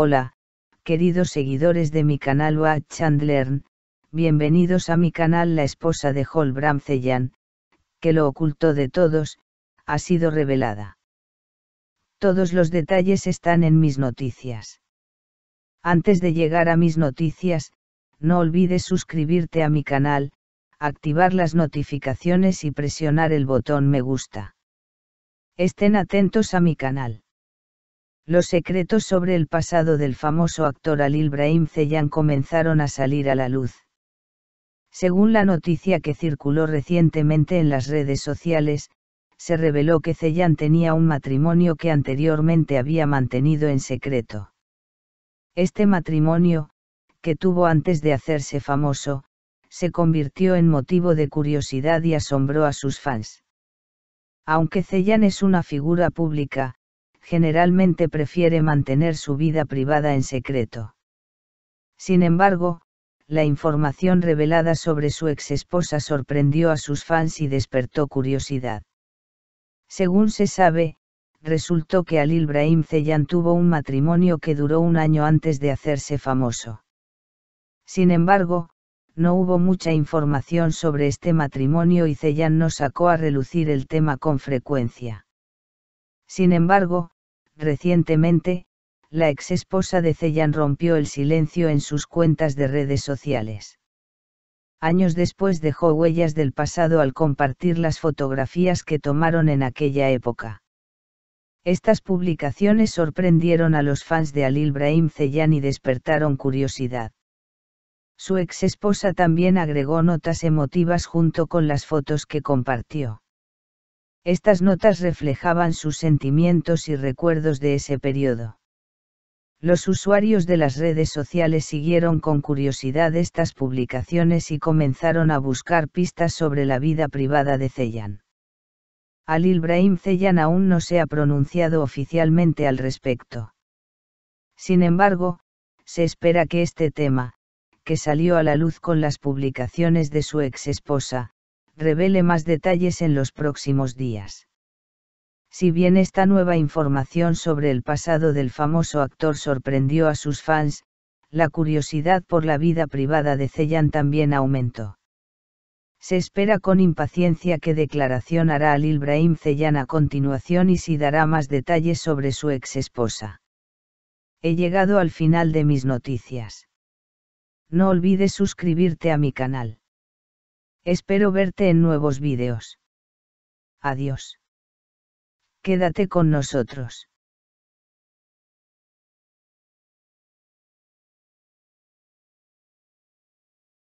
Hola, queridos seguidores de mi canal Watch Chandler, bienvenidos a mi canal La esposa de Holbram Bramceyan, que lo ocultó de todos, ha sido revelada. Todos los detalles están en mis noticias. Antes de llegar a mis noticias, no olvides suscribirte a mi canal, activar las notificaciones y presionar el botón me gusta. Estén atentos a mi canal. Los secretos sobre el pasado del famoso actor Alil Ibrahim Zeyan comenzaron a salir a la luz. Según la noticia que circuló recientemente en las redes sociales, se reveló que Zeyan tenía un matrimonio que anteriormente había mantenido en secreto. Este matrimonio, que tuvo antes de hacerse famoso, se convirtió en motivo de curiosidad y asombró a sus fans. Aunque Zeyan es una figura pública, generalmente prefiere mantener su vida privada en secreto. Sin embargo, la información revelada sobre su exesposa sorprendió a sus fans y despertó curiosidad. Según se sabe, resultó que Alil Ibrahim Zeyan tuvo un matrimonio que duró un año antes de hacerse famoso. Sin embargo, no hubo mucha información sobre este matrimonio y Zeyan no sacó a relucir el tema con frecuencia. Sin embargo, Recientemente, la ex esposa de Ceyan rompió el silencio en sus cuentas de redes sociales. Años después dejó huellas del pasado al compartir las fotografías que tomaron en aquella época. Estas publicaciones sorprendieron a los fans de Alil Brahim y despertaron curiosidad. Su ex esposa también agregó notas emotivas junto con las fotos que compartió. Estas notas reflejaban sus sentimientos y recuerdos de ese periodo. Los usuarios de las redes sociales siguieron con curiosidad estas publicaciones y comenzaron a buscar pistas sobre la vida privada de Ceyan. Al Ibrahim Zeyan aún no se ha pronunciado oficialmente al respecto. Sin embargo, se espera que este tema, que salió a la luz con las publicaciones de su ex esposa, revele más detalles en los próximos días. Si bien esta nueva información sobre el pasado del famoso actor sorprendió a sus fans, la curiosidad por la vida privada de Ceyan también aumentó. Se espera con impaciencia qué declaración hará al Ibrahim Ceyan a continuación y si dará más detalles sobre su ex esposa. He llegado al final de mis noticias. No olvides suscribirte a mi canal. Espero verte en nuevos vídeos. Adiós. Quédate con nosotros.